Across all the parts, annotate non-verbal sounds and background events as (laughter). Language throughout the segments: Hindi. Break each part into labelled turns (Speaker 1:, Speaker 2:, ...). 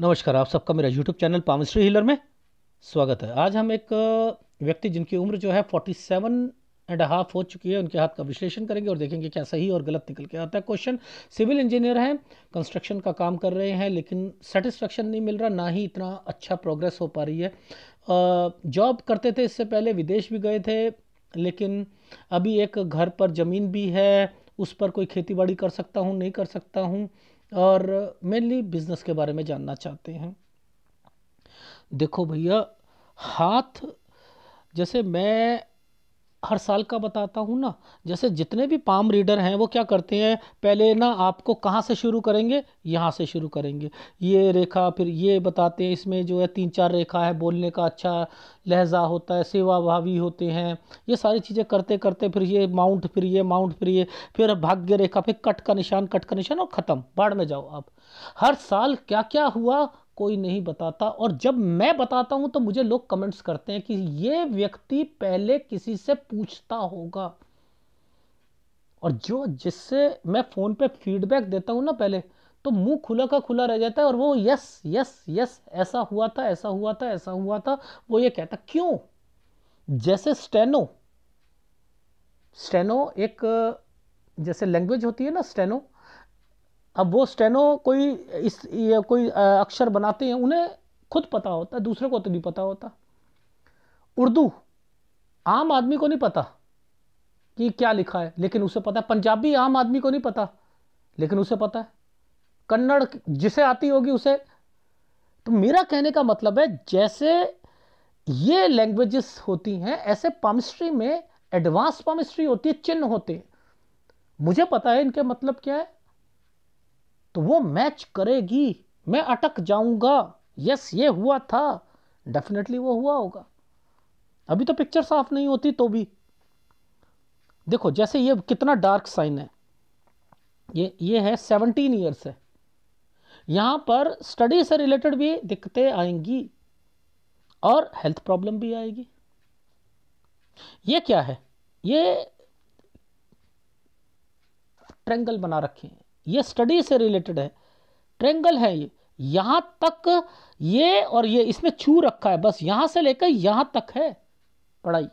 Speaker 1: नमस्कार आप सबका मेरा यूट्यूब चैनल पामिस्ट्री हिलर में स्वागत है आज हम एक व्यक्ति जिनकी उम्र जो है फोर्टी सेवन एंड हाफ हो चुकी है उनके हाथ का विश्लेषण करेंगे और देखेंगे क्या सही और गलत निकल के आता है क्वेश्चन सिविल इंजीनियर हैं कंस्ट्रक्शन का काम कर रहे हैं लेकिन सेटिस्फेक्शन नहीं मिल रहा ना ही इतना अच्छा प्रोग्रेस हो पा रही है जॉब करते थे इससे पहले विदेश भी गए थे लेकिन अभी एक घर पर ज़मीन भी है उस पर कोई खेती बाड़ी कर सकता हूँ नहीं कर सकता हूँ और मेनली बिजनेस के बारे में जानना चाहते हैं देखो भैया हाथ जैसे मैं हर साल का बताता हूँ ना जैसे जितने भी पाम रीडर हैं वो क्या करते हैं पहले ना आपको कहाँ से शुरू करेंगे यहाँ से शुरू करेंगे ये रेखा फिर ये बताते हैं इसमें जो है तीन चार रेखा है बोलने का अच्छा लहजा होता है सेवा भावी होते हैं ये सारी चीज़ें करते करते फिर ये माउंट फिर ये माउंट फिर ये फिर भाग्य रेखा फिर कट का निशान कट का निशान और ख़त्म बाढ़ में जाओ आप हर साल क्या क्या हुआ कोई नहीं बताता और जब मैं बताता हूं तो मुझे लोग कमेंट्स करते हैं कि ये व्यक्ति पहले किसी से पूछता होगा और जो जिससे मैं फ़ोन पे फीडबैक देता हूं ना पहले तो मुंह खुला का खुला रह जाता है और वो यस यस यस ऐसा हुआ था ऐसा हुआ था ऐसा हुआ था वो ये कहता क्यों जैसे स्टेनो स्टेनो एक जैसे लैंग्वेज होती है ना स्टेनो अब वो स्टेनो कोई इस ये कोई अक्षर बनाते हैं उन्हें खुद पता होता है दूसरे को तो नहीं पता होता उर्दू आम आदमी को नहीं पता कि क्या लिखा है लेकिन उसे पता है पंजाबी आम आदमी को नहीं पता लेकिन उसे पता है कन्नड़ जिसे आती होगी उसे तो मेरा कहने का मतलब है जैसे ये लैंग्वेजेस होती हैं ऐसे पामिस्ट्री में एडवांस पामिस्ट्री होती है चिन्ह होते हैं मुझे पता है इनके मतलब क्या है तो वो मैच करेगी मैं अटक जाऊंगा यस ये हुआ था डेफिनेटली वो हुआ होगा अभी तो पिक्चर साफ नहीं होती तो भी देखो जैसे ये कितना डार्क साइन है ये ये है सेवनटीन ईयर्स है यहाँ पर स्टडी से रिलेटेड भी दिक्कतें आएंगी और हेल्थ प्रॉब्लम भी आएगी ये क्या है ये ट्रेंगल बना रखे हैं ये स्टडी से रिलेटेड है ट्रेंगल है ये यहाँ तक ये और ये इसने छू रखा है बस यहाँ से लेकर यहाँ तक है पढ़ाई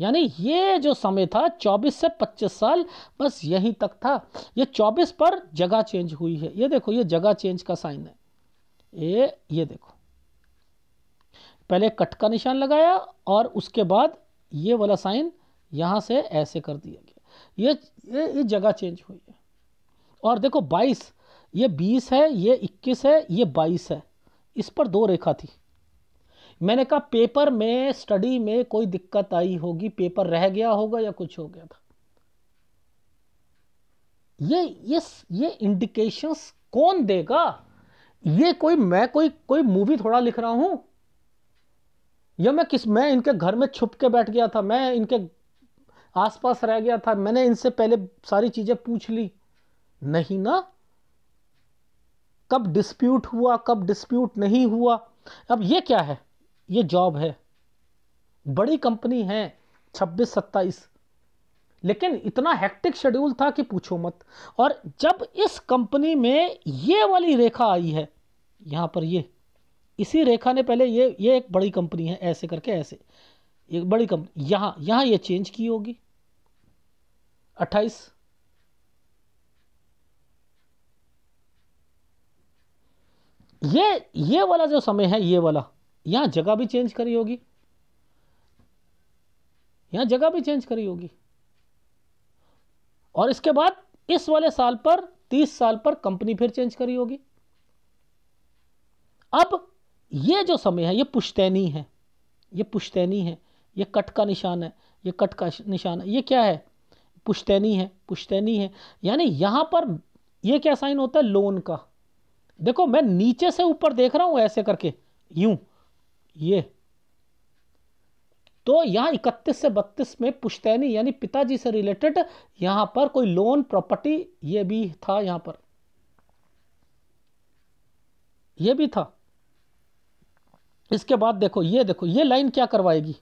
Speaker 1: यानी ये जो समय था 24 से 25 साल बस यहीं तक था ये 24 पर जगह चेंज हुई है ये देखो ये जगह चेंज का साइन है ये ये देखो पहले कट का निशान लगाया और उसके बाद ये वाला साइन यहाँ से ऐसे कर दिया गया ये ये, ये जगह चेंज हुई है और देखो बाईस ये बीस है ये इक्कीस है ये बाईस है इस पर दो रेखा थी मैंने कहा पेपर में स्टडी में कोई दिक्कत आई होगी पेपर रह गया होगा या कुछ हो गया था ये ये ये इंडिकेशंस कौन देगा ये कोई मैं कोई कोई मूवी थोड़ा लिख रहा हूं या मैं किस मैं इनके घर में छुप के बैठ गया था मैं इनके आसपास रह गया था मैंने इनसे पहले सारी चीज़ें पूछ ली नहीं ना कब डिस्प्यूट हुआ कब डिस्प्यूट नहीं हुआ अब ये क्या है ये जॉब है बड़ी कंपनी है छब्बीस सत्ताईस लेकिन इतना हेक्टिक शेड्यूल था कि पूछो मत और जब इस कंपनी में ये वाली रेखा आई है यहां पर ये इसी रेखा ने पहले ये ये एक बड़ी कंपनी है ऐसे करके ऐसे एक बड़ी कंपनी यहां यहां ये चेंज की होगी अट्ठाईस ये ये वाला जो समय है ये वाला यहां जगह भी चेंज करी होगी यहां जगह भी चेंज करी होगी और इसके बाद इस वाले साल पर तीस साल पर कंपनी फिर चेंज करी होगी अब ये जो समय है ये पुश्तैनी है ये पुश्तैनी है ये कट का निशान है ये कट का निशान है ये क्या है पुश्तैनी है पुश्तैनी है यानी यहां पर ये क्या साइन होता है लोन का देखो मैं नीचे से ऊपर देख रहा हूं ऐसे करके यूं ये तो यहां 31 से 32 में पुश्तैनी यानी पिताजी से रिलेटेड यहां पर कोई लोन प्रॉपर्टी ये भी था यहां पर ये भी था इसके बाद देखो ये देखो ये लाइन क्या करवाएगी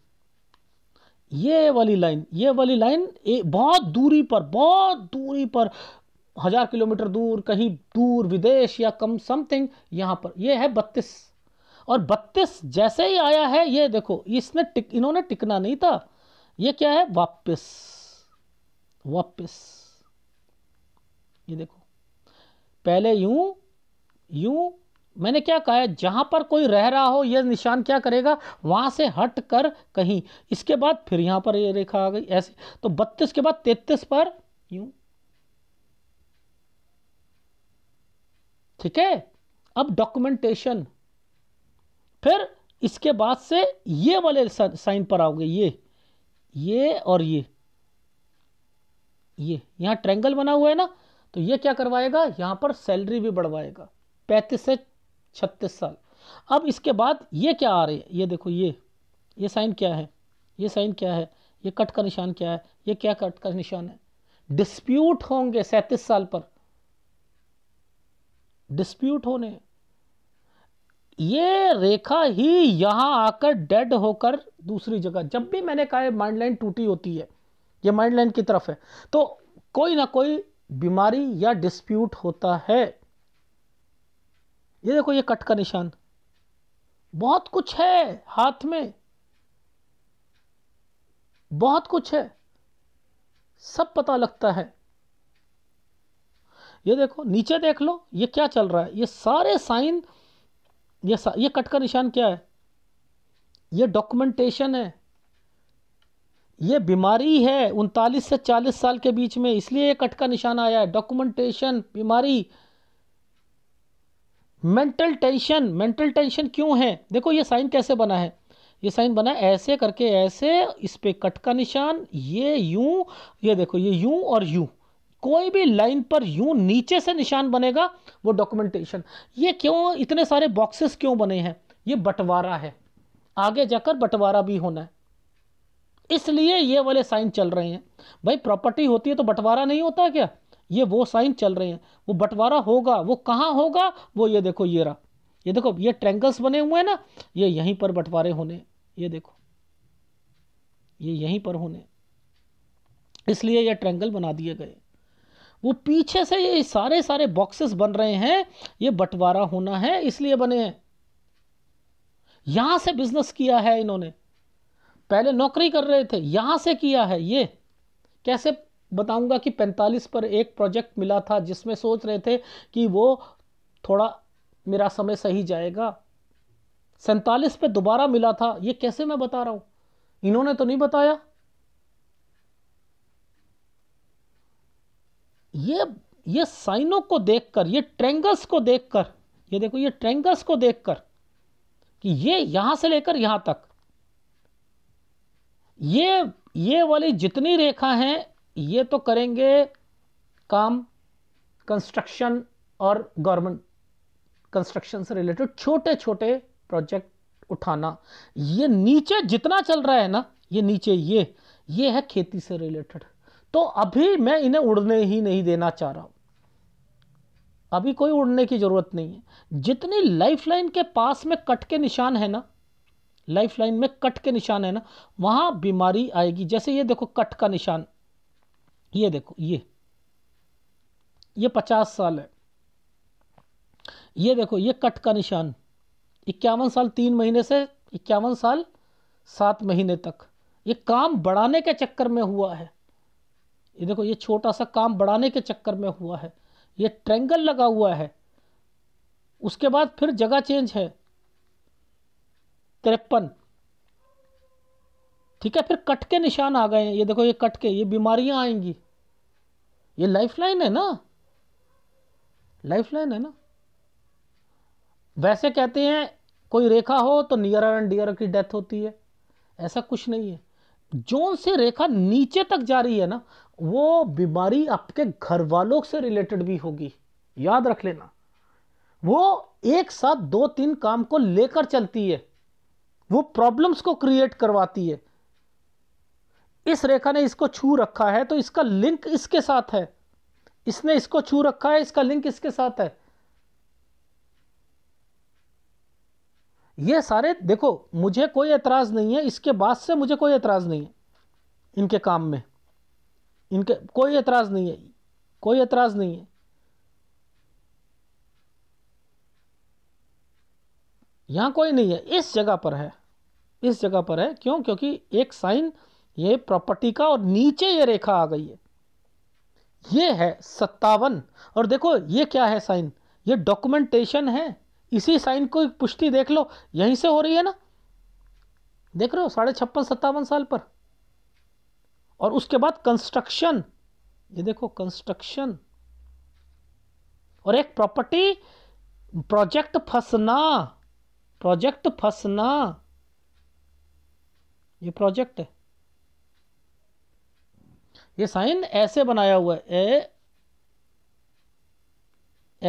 Speaker 1: ये वाली लाइन ये वाली लाइन बहुत दूरी पर बहुत दूरी पर हज़ार किलोमीटर दूर कहीं दूर विदेश या कम समथिंग यहां पर ये है बत्तीस और बत्तीस जैसे ही आया है ये देखो इसने टिक इन्होंने टिकना नहीं था ये क्या है वापस वापस ये देखो पहले यूं यूं मैंने क्या कहा है जहां पर कोई रह रहा हो यह निशान क्या करेगा वहां से हट कर कहीं इसके बाद फिर यहां पर ये रेखा आ गई ऐसे तो बत्तीस के बाद तैतीस पर यूं ठीक है अब डॉक्यूमेंटेशन फिर इसके बाद से ये वाले साइन पर आओगे ये ये और ये ये यहाँ ट्रेंगल बना हुआ है ना तो ये क्या करवाएगा यहाँ पर सैलरी भी बढ़वाएगा पैंतीस से छत्तीस साल अब इसके बाद ये क्या आ रही है ये देखो ये ये साइन क्या है ये साइन क्या है ये कट का निशान क्या है ये क्या कट का निशान है डिस्प्यूट होंगे सैंतीस साल पर डिस्प्यूट होने ये रेखा ही यहां आकर डेड होकर दूसरी जगह जब भी मैंने कहा माइंड लाइन टूटी होती है ये माइंड लाइन की तरफ है तो कोई ना कोई बीमारी या डिस्प्यूट होता है ये देखो ये कट का निशान बहुत कुछ है हाथ में बहुत कुछ है सब पता लगता है ये देखो नीचे देख लो ये क्या चल रहा है ये सारे साइन ये सा, ये कट का निशान क्या है ये डॉक्यूमेंटेशन है ये बीमारी है उनतालीस से चालीस साल के बीच में इसलिए ये कट का निशान आया है डॉक्यूमेंटेशन बीमारी मेंटल टेंशन मेंटल टेंशन क्यों है देखो ये साइन कैसे बना है ये साइन बना है ऐसे करके ऐसे इस पर कट का निशान ये यूं ये देखो ये यूं और यूं कोई भी लाइन पर यूं नीचे से निशान बनेगा वो डॉक्यूमेंटेशन ये क्यों इतने सारे बॉक्सेस क्यों बने हैं ये बंटवारा है आगे जाकर बंटवारा भी होना है इसलिए ये वाले साइन चल रहे हैं भाई प्रॉपर्टी होती है तो बंटवारा नहीं होता क्या ये वो साइन चल रहे हैं वो बंटवारा होगा वो कहाँ होगा वो ये देखो ये रहा ये देखो ये ट्रैंगल्स बने हुए हैं ना ये यहीं पर बंटवारे होने ये देखो ये यहीं पर होने इसलिए ये ट्रैंगल बना दिए गए वो पीछे से ये सारे सारे बॉक्सेस बन रहे हैं ये बंटवारा होना है इसलिए बने हैं यहां से बिजनेस किया है इन्होंने पहले नौकरी कर रहे थे यहां से किया है ये कैसे बताऊंगा कि 45 पर एक प्रोजेक्ट मिला था जिसमें सोच रहे थे कि वो थोड़ा मेरा समय सही जाएगा सैतालीस पे दोबारा मिला था ये कैसे मैं बता रहा हूं इन्होंने तो नहीं बताया ये ये साइनों को देखकर ये ट्रेंगल्स को देखकर ये देखो ये ट्रेंगल्स को देखकर कि ये यहां से लेकर यहां तक ये ये वाली जितनी रेखा है ये तो करेंगे काम कंस्ट्रक्शन और गवर्नमेंट कंस्ट्रक्शन से रिलेटेड छोटे छोटे प्रोजेक्ट उठाना ये नीचे जितना चल रहा है ना ये नीचे ये ये है खेती से रिलेटेड तो अभी मैं इन्हें उड़ने ही नहीं देना चाह रहा हूं अभी कोई उड़ने की ज़रूरत नहीं है जितनी लाइफलाइन के पास में कट के निशान है ना लाइफलाइन में कट के निशान है ना वहां बीमारी आएगी जैसे ये देखो कट का निशान ये देखो ये ये पचास साल है ये देखो ये कट का निशान इक्यावन साल तीन महीने से इक्यावन साल सात महीने तक ये काम बढ़ाने के चक्कर में हुआ है ये देखो ये छोटा सा काम बढ़ाने के चक्कर में हुआ है ये ट्रेंगल लगा हुआ है उसके बाद फिर जगह चेंज है तिरपन ठीक है फिर कट के निशान आ गए हैं ये देखो ये कट के ये बीमारियां आएंगी ये लाइफलाइन है ना लाइफलाइन है ना वैसे कहते हैं कोई रेखा हो तो नियर एंड डियर की डेथ होती है ऐसा कुछ नहीं है जोन से रेखा नीचे तक जा रही है ना वो बीमारी आपके घर वालों से रिलेटेड भी होगी याद रख लेना वो एक साथ दो तीन काम को लेकर चलती है वो प्रॉब्लम्स को क्रिएट करवाती है इस रेखा ने इसको छू रखा है तो इसका लिंक इसके साथ है इसने इसको छू रखा है इसका लिंक इसके साथ है ये सारे देखो मुझे कोई एतराज़ नहीं है इसके बाद से मुझे कोई एतराज़ नहीं है इनके काम में इनके कोई एतराज़ नहीं है कोई एतराज़ नहीं है यहां कोई नहीं है इस जगह पर है इस जगह पर है क्यों क्योंकि एक साइन ये प्रॉपर्टी का और नीचे ये रेखा आ गई है ये है सत्तावन और देखो ये क्या है साइन ये डॉक्यूमेंटेशन है इसी साइन को पुष्टि देख लो यहीं से हो रही है ना देख रहे हो साढ़े छप्पन सत्तावन साल पर और उसके बाद कंस्ट्रक्शन ये देखो कंस्ट्रक्शन और एक प्रॉपर्टी प्रोजेक्ट फंसना प्रोजेक्ट फंसना ये प्रोजेक्ट है ये साइन ऐसे बनाया हुआ है ए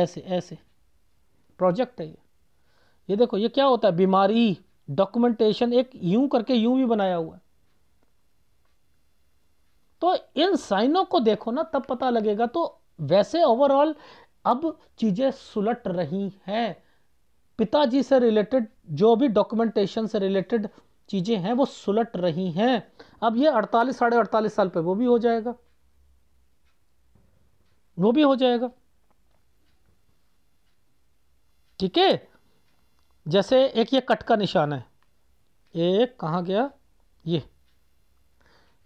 Speaker 1: ऐसे ऐसे प्रोजेक्ट है ये ये देखो ये क्या होता है बीमारी डॉक्यूमेंटेशन एक यूं करके यूं भी बनाया हुआ है तो इन साइनों को देखो ना तब पता लगेगा तो वैसे ओवरऑल अब चीज़ें सुलट रही हैं पिताजी से रिलेटेड जो भी डॉक्यूमेंटेशन से रिलेटेड चीज़ें हैं वो सुलट रही हैं अब ये अड़तालीस साढ़े अड़तालीस साल पे वो भी हो जाएगा वो भी हो जाएगा ठीक है जैसे एक ये कट का निशान है एक कहा गया ये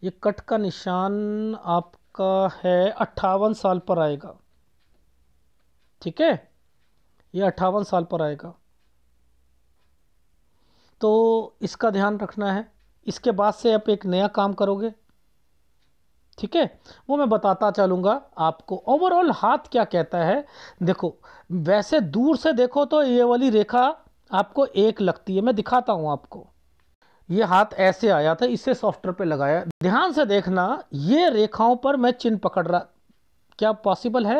Speaker 1: ये कट का निशान आपका है अट्ठावन साल पर आएगा ठीक है ये अट्ठावन साल पर आएगा तो इसका ध्यान रखना है इसके बाद से आप एक नया काम करोगे ठीक है वो मैं बताता चलूँगा आपको ओवरऑल हाथ क्या कहता है देखो वैसे दूर से देखो तो ये वाली रेखा आपको एक लगती है मैं दिखाता हूँ आपको ये हाथ ऐसे आया था इसे सॉफ्टवेयर पे लगाया ध्यान से देखना ये रेखाओं पर मैं चिन्ह पकड़ रहा क्या पॉसिबल है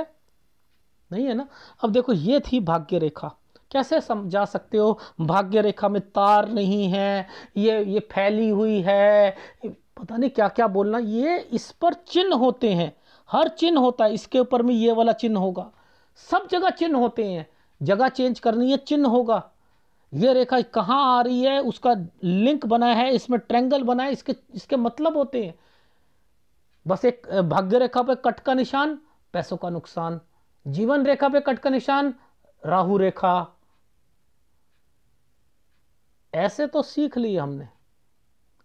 Speaker 1: नहीं है ना अब देखो ये थी भाग्य रेखा कैसे समझा सकते हो भाग्य रेखा में तार नहीं है ये ये फैली हुई है पता नहीं क्या क्या बोलना ये इस पर चिन्ह होते हैं हर चिन्ह होता है इसके ऊपर में ये वाला चिन्ह होगा सब जगह चिन्ह होते हैं जगह चेंज करनी है चिन्ह होगा ये रेखा कहाँ आ रही है उसका लिंक बना है इसमें ट्रेंगल बना है इसके इसके मतलब होते हैं बस एक भाग्य रेखा पे कट का निशान पैसों का नुकसान जीवन रेखा पे कट का निशान राहु रेखा ऐसे तो सीख ली हमने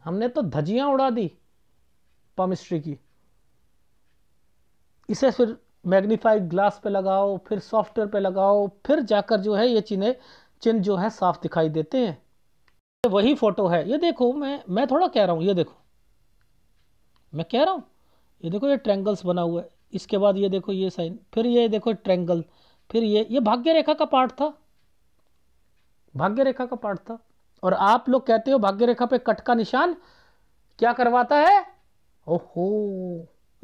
Speaker 1: हमने तो धजियां उड़ा दी पमिस्ट्री की इसे फिर मैग्नीफाइड ग्लास पे लगाओ फिर सॉफ्टवेयर पे लगाओ फिर जाकर जो है ये चीज़ें चिन्ह जो है साफ दिखाई देते हैं वही फोटो है ये देखो मैं मैं थोड़ा कह रहा हूँ ये देखो मैं कह रहा हूँ ये देखो ये ट्रैंगल्स बना हुआ है इसके बाद ये देखो ये साइन फिर ये देखो ट्रैंगल फिर ये ये भाग्य रेखा का पार्ट था भाग्य रेखा का पार्ट था और आप लोग कहते हो भाग्य रेखा पे कट का निशान क्या करवाता है ओहो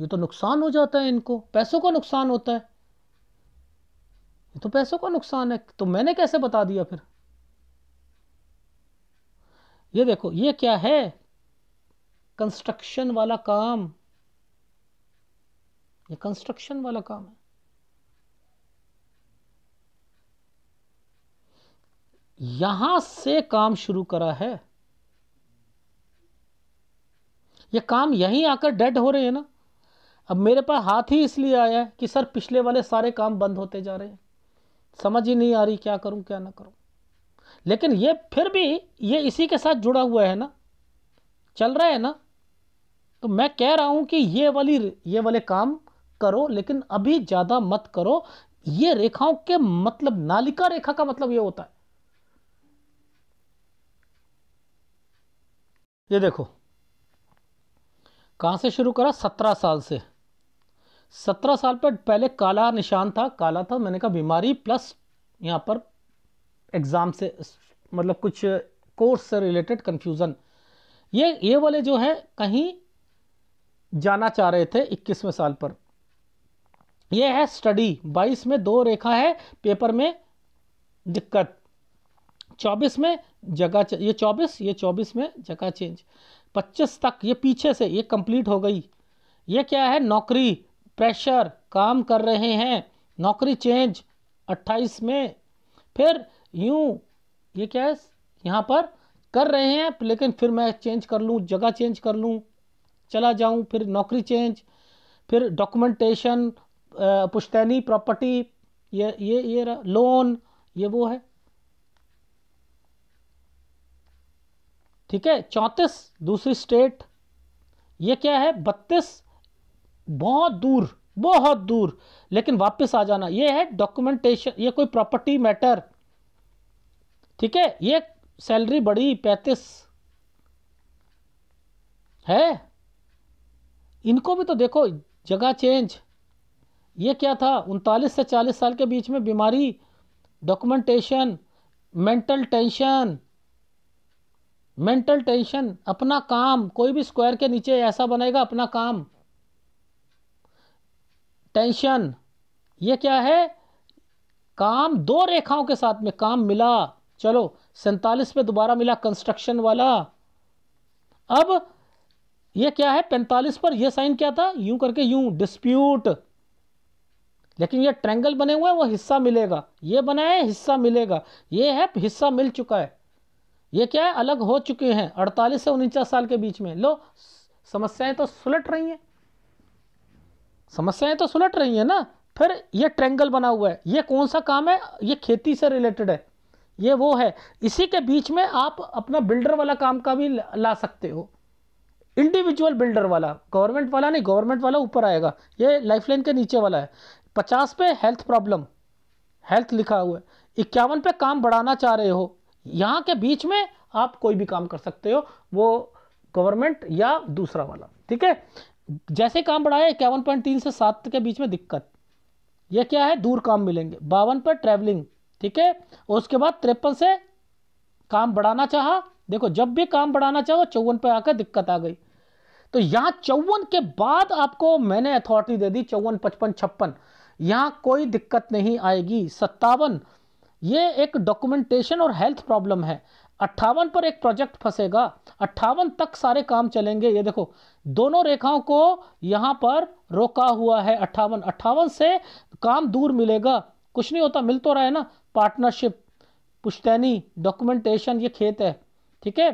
Speaker 1: ये तो नुकसान हो जाता है इनको पैसों का नुकसान होता है तो पैसों का नुकसान है तो मैंने कैसे बता दिया फिर ये देखो ये क्या है कंस्ट्रक्शन वाला काम ये कंस्ट्रक्शन वाला काम है यहां से काम शुरू करा है ये काम यहीं आकर डेड हो रहे हैं ना अब मेरे पास हाथ ही इसलिए आया है कि सर पिछले वाले सारे काम बंद होते जा रहे हैं समझ ही नहीं आ रही क्या करूं क्या ना करूं लेकिन ये फिर भी ये इसी के साथ जुड़ा हुआ है ना चल रहा है ना तो मैं कह रहा हूं कि ये वाली ये वाले काम करो लेकिन अभी ज़्यादा मत करो ये रेखाओं के मतलब नालिका रेखा का मतलब ये होता है ये देखो कहां से शुरू करा सत्रह साल से सत्रह साल पर पहले काला निशान था काला था मैंने कहा बीमारी प्लस यहाँ पर एग्ज़ाम से मतलब कुछ कोर्स से रिलेटेड कन्फ्यूज़न ये ये वाले जो है कहीं जाना चाह रहे थे इक्कीसवें साल पर यह है स्टडी बाईस में दो रेखा है पेपर में दिक्कत चौबीस में जगह ये चौबीस ये चौबीस में जगह चेंज पच्चीस तक ये पीछे से ये कंप्लीट हो गई ये क्या है नौकरी प्रेशर काम कर रहे हैं नौकरी चेंज अट्ठाईस में फिर यूं ये क्या है यहाँ पर कर रहे हैं लेकिन फिर मैं चेंज कर लूँ जगह चेंज कर लूँ चला जाऊँ फिर नौकरी चेंज फिर डॉक्यूमेंटेशन पुश्तैनी प्रॉपर्टी ये ये ये लोन ये वो है ठीक है चौंतीस दूसरी स्टेट ये क्या है बत्तीस बहुत दूर बहुत दूर लेकिन वापस आ जाना ये है डॉक्यूमेंटेशन ये कोई प्रॉपर्टी मैटर ठीक है ये सैलरी बढ़ी पैंतीस है इनको भी तो देखो जगह चेंज ये क्या था उनतालीस से चालीस साल के बीच में बीमारी documentation mental tension mental tension अपना काम कोई भी स्क्वायर के नीचे ऐसा बनेगा अपना काम टेंशन ये क्या है काम दो रेखाओं के साथ में काम मिला चलो सैंतालीस पे दोबारा मिला कंस्ट्रक्शन वाला अब ये क्या है पैंतालीस पर ये साइन क्या था यूं करके यूं डिस्प्यूट लेकिन ये ट्रेंगल बने हुए हैं वो हिस्सा मिलेगा ये बना है हिस्सा मिलेगा ये है हिस्सा मिल चुका है ये क्या है अलग हो चुके हैं अड़तालीस से उनचास साल के बीच में लो समस्याएं तो सुलट रही हैं समस्याएं तो सुलट रही हैं ना फिर ये ट्रेंगल बना हुआ है ये कौन सा काम है ये खेती से रिलेटेड है ये वो है इसी के बीच में आप अपना बिल्डर वाला काम का भी ला सकते हो इंडिविजुअल बिल्डर वाला गवर्नमेंट वाला नहीं गवर्नमेंट वाला ऊपर आएगा ये लाइफलाइन के नीचे वाला है पचास पे हेल्थ प्रॉब्लम हेल्थ लिखा हुआ है इक्यावन पे काम बढ़ाना चाह रहे हो यहाँ के बीच में आप कोई भी काम कर सकते हो वो गवर्नमेंट या दूसरा वाला ठीक है जैसे काम बढ़ाया इक्यावन पॉइंट तीन से सात के बीच में दिक्कत ये क्या है दूर काम मिलेंगे बावन पर ट्रैवलिंग ठीक है उसके बाद तिरपन से काम बढ़ाना चाहा देखो जब भी काम बढ़ाना चाहो चौवन पे आकर दिक्कत आ गई तो यहां चौवन के बाद आपको मैंने अथॉरिटी दे दी चौवन पचपन छप्पन यहां कोई दिक्कत नहीं आएगी सत्तावन ये एक डॉक्यूमेंटेशन और हेल्थ प्रॉब्लम है अट्ठावन पर एक प्रोजेक्ट फंसेगा अट्ठावन तक सारे काम चलेंगे ये देखो दोनों रेखाओं को यहाँ पर रोका हुआ है अट्ठावन अट्ठावन से काम दूर मिलेगा कुछ नहीं होता मिल तो रहा है ना पार्टनरशिप पुश्तैनी डॉक्यूमेंटेशन ये खेत है ठीक है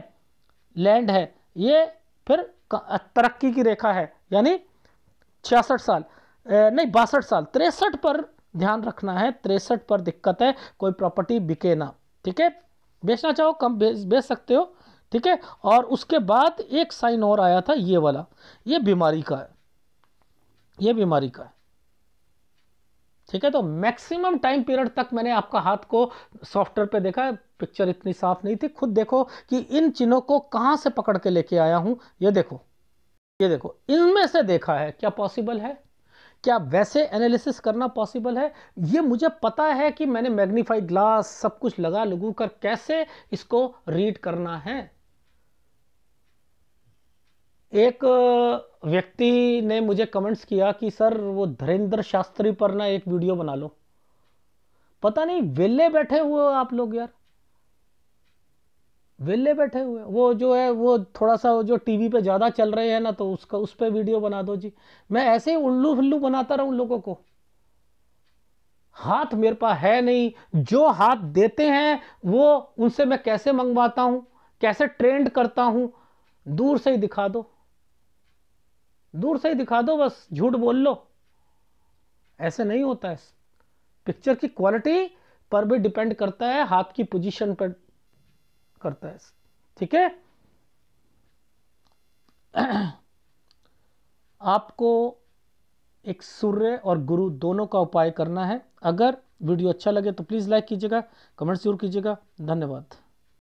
Speaker 1: लैंड है ये फिर तरक्की की रेखा है यानी छियासठ साल नहीं बासठ साल तिरसठ पर ध्यान रखना है तिरसठ पर दिक्कत है कोई प्रॉपर्टी बिके ना ठीक है बेचना चाहो कम बेच बेच सकते हो ठीक है और उसके बाद एक साइन और आया था ये वाला ये बीमारी का है ये बीमारी का है ठीक है तो मैक्सिमम टाइम पीरियड तक मैंने आपका हाथ को सॉफ्टवेयर पे देखा पिक्चर इतनी साफ नहीं थी खुद देखो कि इन चिन्हों को कहां से पकड़ के लेके आया हूं ये देखो ये देखो इनमें से देखा है क्या पॉसिबल है क्या वैसे एनालिसिस करना पॉसिबल है ये मुझे पता है कि मैंने मैग्नीफाइड ग्लास सब कुछ लगा लगू कर कैसे इसको रीड करना है एक व्यक्ति ने मुझे कमेंट्स किया कि सर वो धरेंद्र शास्त्री पर ना एक वीडियो बना लो पता नहीं वेले बैठे हुए आप लोग यार वेले बैठे हुए वो जो है वो थोड़ा सा जो टीवी पे ज़्यादा चल रहे हैं ना तो उसका उस पर वीडियो बना दो जी मैं ऐसे ही उल्लू फुल्लू बनाता रहा लोगों को हाथ मेरे पास है नहीं जो हाथ देते हैं वो उनसे मैं कैसे मंगवाता हूँ कैसे ट्रेंड करता हूँ दूर से ही दिखा दो दूर से ही दिखा दो बस झूठ बोल लो ऐसे नहीं होता है पिक्चर की क्वालिटी पर भी डिपेंड करता है हाथ की पोजीशन पर करता है ठीक है (clears throat) आपको एक सूर्य और गुरु दोनों का उपाय करना है अगर वीडियो अच्छा लगे तो प्लीज़ लाइक कीजिएगा कमेंट जरूर कीजिएगा धन्यवाद